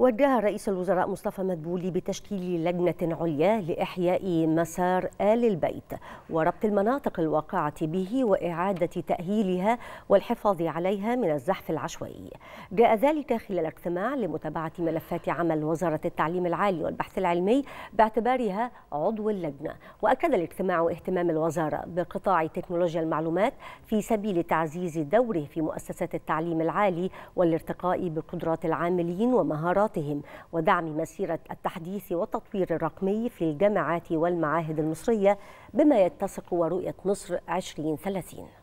وجه رئيس الوزراء مصطفى مدبولي بتشكيل لجنة عليا لإحياء مسار آل البيت وربط المناطق الواقعة به وإعادة تأهيلها والحفاظ عليها من الزحف العشوائي جاء ذلك خلال اجتماع لمتابعة ملفات عمل وزارة التعليم العالي والبحث العلمي باعتبارها عضو اللجنة وأكد الاجتماع اهتمام الوزارة بقطاع تكنولوجيا المعلومات في سبيل تعزيز دوره في مؤسسات التعليم العالي والارتقاء بقدرات العاملين ومهارات خبراتهم ودعم مسيرة التحديث والتطوير الرقمي في الجامعات والمعاهد المصرية بما يتسق ورؤية مصر 2030